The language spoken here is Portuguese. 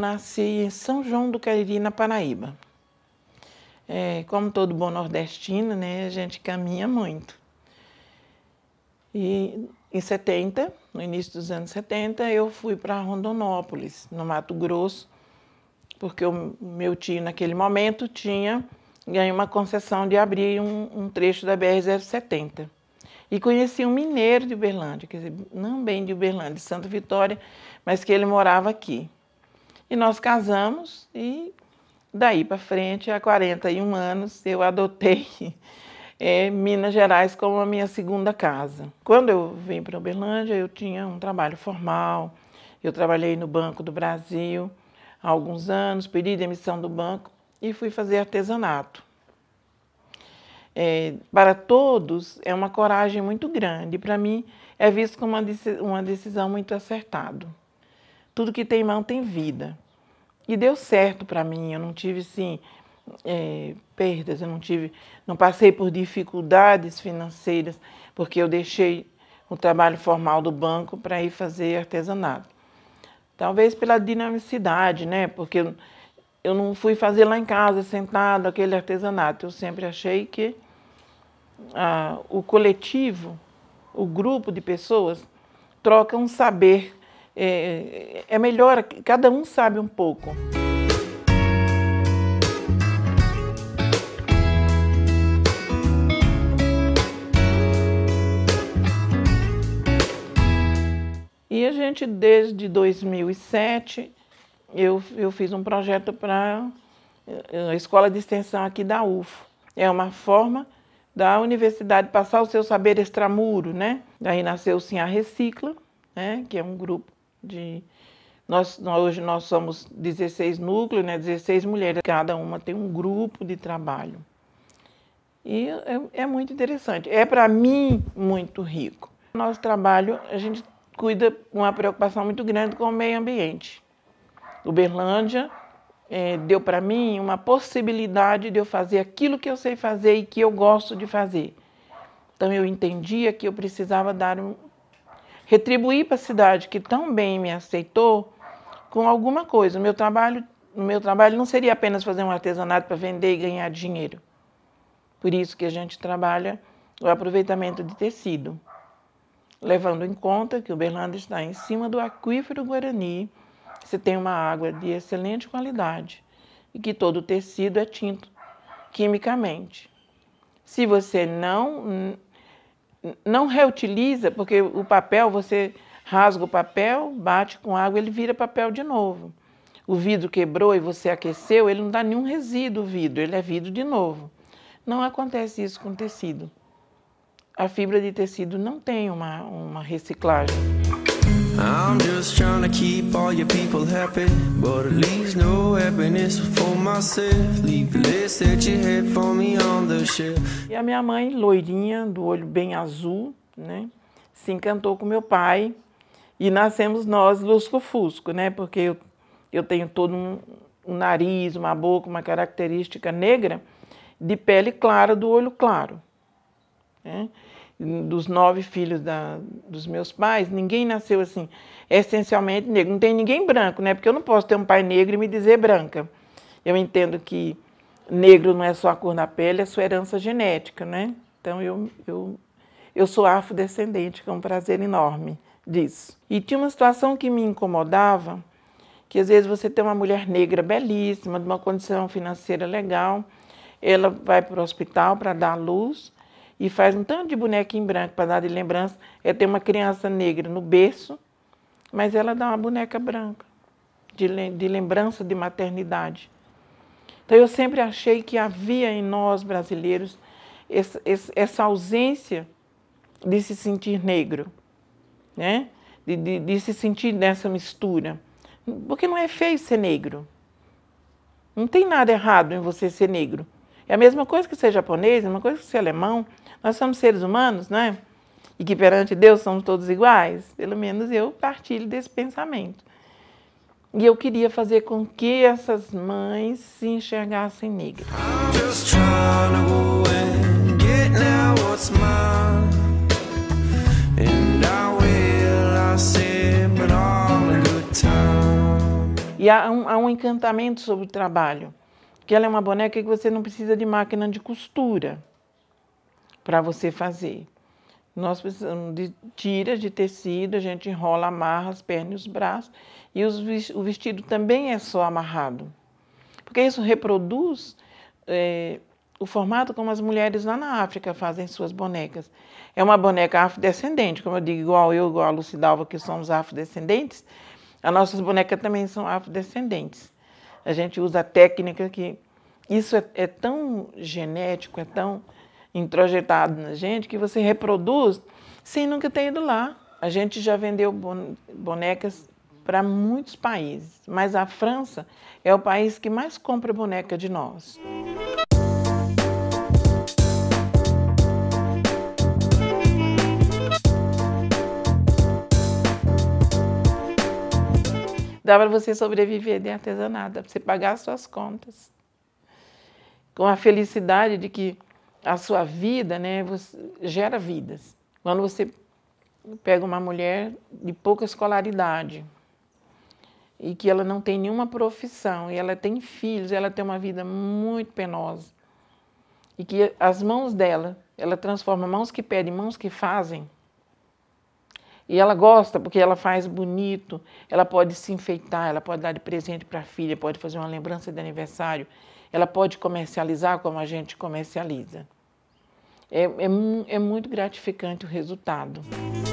nasci em São João do Cariri, na Paraíba. É, como todo bom nordestino, né, a gente caminha muito. E em 70, no início dos anos 70, eu fui para Rondonópolis, no Mato Grosso, porque o meu tio, naquele momento, tinha ganhei uma concessão de abrir um, um trecho da BR-070. E conheci um mineiro de Uberlândia, quer dizer, não bem de Uberlândia, de Santa Vitória, mas que ele morava aqui. E nós casamos e daí para frente, há 41 anos, eu adotei é, Minas Gerais como a minha segunda casa. Quando eu vim para Uberlândia, eu tinha um trabalho formal, eu trabalhei no Banco do Brasil há alguns anos, pedi demissão do banco e fui fazer artesanato. É, para todos é uma coragem muito grande, para mim é visto como uma decisão muito acertada tudo que tem mão tem vida. E deu certo para mim, eu não tive, sim, é, perdas, eu não tive, não passei por dificuldades financeiras, porque eu deixei o trabalho formal do banco para ir fazer artesanato. Talvez pela dinamicidade, né? Porque eu, não fui fazer lá em casa, sentado, aquele artesanato. Eu sempre achei que ah, o coletivo, o grupo de pessoas, troca um saber é, é melhor, cada um sabe um pouco. E a gente, desde 2007, eu, eu fiz um projeto para eh, a escola de extensão aqui da UFO. É uma forma da universidade passar o seu saber extramuro, né? Daí nasceu o a Recicla, né? que é um grupo de nós, nós, hoje nós somos 16 núcleos, né, 16 mulheres, cada uma tem um grupo de trabalho. E é, é muito interessante. É para mim muito rico. Nosso trabalho, a gente cuida com uma preocupação muito grande com o meio ambiente. Uberlândia é, deu para mim uma possibilidade de eu fazer aquilo que eu sei fazer e que eu gosto de fazer. Então eu entendia que eu precisava dar um, retribuir para a cidade que tão bem me aceitou com alguma coisa. O meu trabalho, meu trabalho não seria apenas fazer um artesanato para vender e ganhar dinheiro. Por isso que a gente trabalha o aproveitamento de tecido, levando em conta que o Berlândia está em cima do aquífero Guarani, se tem uma água de excelente qualidade e que todo o tecido é tinto quimicamente. Se você não não reutiliza, porque o papel, você rasga o papel, bate com água, ele vira papel de novo. O vidro quebrou e você aqueceu, ele não dá nenhum resíduo vidro, ele é vidro de novo. Não acontece isso com tecido. A fibra de tecido não tem uma, uma reciclagem. I'm just trying to keep all your people happy, but at least no happiness for myself. Leave that you mexer. E a minha mãe, loirinha, do olho bem azul, né, se encantou com meu pai e nascemos nós lusco-fusco, né, porque eu, eu tenho todo um, um nariz, uma boca, uma característica negra de pele clara, do olho claro. Né? Dos nove filhos da, dos meus pais, ninguém nasceu assim, essencialmente negro. Não tem ninguém branco, né? Porque eu não posso ter um pai negro e me dizer branca. Eu entendo que negro não é só a cor na pele, é sua herança genética, né? Então eu, eu, eu sou afrodescendente, que é um prazer enorme disso. E tinha uma situação que me incomodava, que às vezes você tem uma mulher negra belíssima, de uma condição financeira legal, ela vai para o hospital para dar luz e faz um tanto de bonequinho branco para dar de lembrança. É ter uma criança negra no berço, mas ela dá uma boneca branca de, de lembrança de maternidade. Então eu sempre achei que havia em nós brasileiros essa, ausência de se sentir negro, né? De, de, de, se sentir nessa mistura. Porque não é feio ser negro. Não tem nada errado em você ser negro. É a mesma coisa que ser japonês, é a mesma coisa que ser alemão. Nós somos seres humanos, né? E que perante Deus somos todos iguais. Pelo menos eu partilho desse pensamento. E eu queria fazer com que essas mães se enxergassem negras. E há um, há um encantamento sobre o trabalho, que ela é uma boneca que você não precisa de máquina de costura para você fazer. Nós precisamos de tiras de tecido, a gente enrola, amarra as pernas e os braços. E os, o vestido também é só amarrado. Porque isso reproduz é, o formato como as mulheres lá na África fazem suas bonecas. É uma boneca afrodescendente, como eu digo, igual eu, igual a Lucidalva, que somos afrodescendentes. As nossas bonecas também são afrodescendentes. A gente usa a técnica que. Isso é, é tão genético, é tão introjetado na gente que você reproduz sem nunca ter ido lá. A gente já vendeu bonecas para muitos países, mas a França é o país que mais compra boneca de nós. Dá para você sobreviver de artesanato, dá para você pagar as suas contas. Com a felicidade de que a sua vida, né, gera vidas. Quando você pega uma mulher de pouca escolaridade e que ela não tem nenhuma profissão e ela tem filhos, ela tem uma vida muito penosa e que as mãos dela, ela transforma mãos que pedem, mãos que fazem. E ela gosta porque ela faz bonito, ela pode se enfeitar, ela pode dar de presente para a filha, pode fazer uma lembrança de aniversário ela pode comercializar como a gente comercializa. É, é, é muito gratificante o resultado.